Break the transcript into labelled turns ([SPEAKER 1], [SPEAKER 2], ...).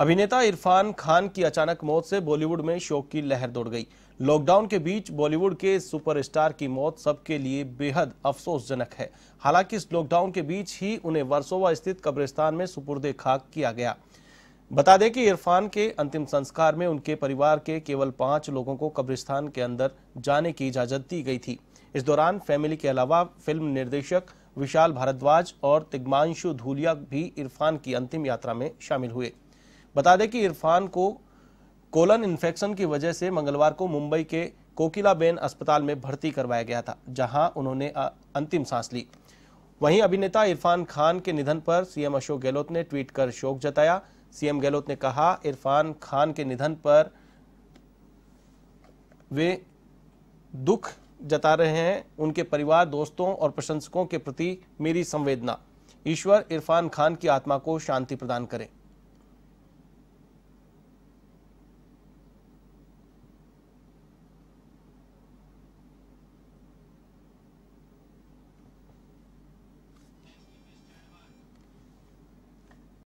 [SPEAKER 1] अभिनेता इरफान खान की अचानक मौत से बॉलीवुड में शोक की लहर दौड़ गई लॉकडाउन के बीच बॉलीवुड के सुपरस्टार की मौत सबके लिए बेहद अफसोसजनक है हालांकि इस लॉकडाउन के बीच ही उन्हें वर्सोवा स्थित कब्रिस्तान में सुपुर्दे खाक किया गया बता दें कि इरफान के अंतिम संस्कार में उनके परिवार के केवल पांच लोगों को कब्रिस्तान के अंदर जाने की इजाजत दी गई थी इस दौरान फैमिली के अलावा फिल्म निर्देशक विशाल भारद्वाज और तिग्मांशु धूलिया भी इरफान की अंतिम यात्रा में शामिल हुए बता दें कि इरफान को कोलन इन्फेक्शन की वजह से मंगलवार को मुंबई के कोकिलाबेन अस्पताल में भर्ती करवाया गया था जहां उन्होंने अंतिम सांस ली वहीं अभिनेता इरफान खान के निधन पर सीएम अशोक गहलोत ने ट्वीट कर शोक जताया सीएम गहलोत ने कहा इरफान खान के निधन पर वे दुख जता रहे हैं उनके परिवार दोस्तों और प्रशंसकों के प्रति मेरी संवेदना ईश्वर इरफान खान की आत्मा को शांति प्रदान करें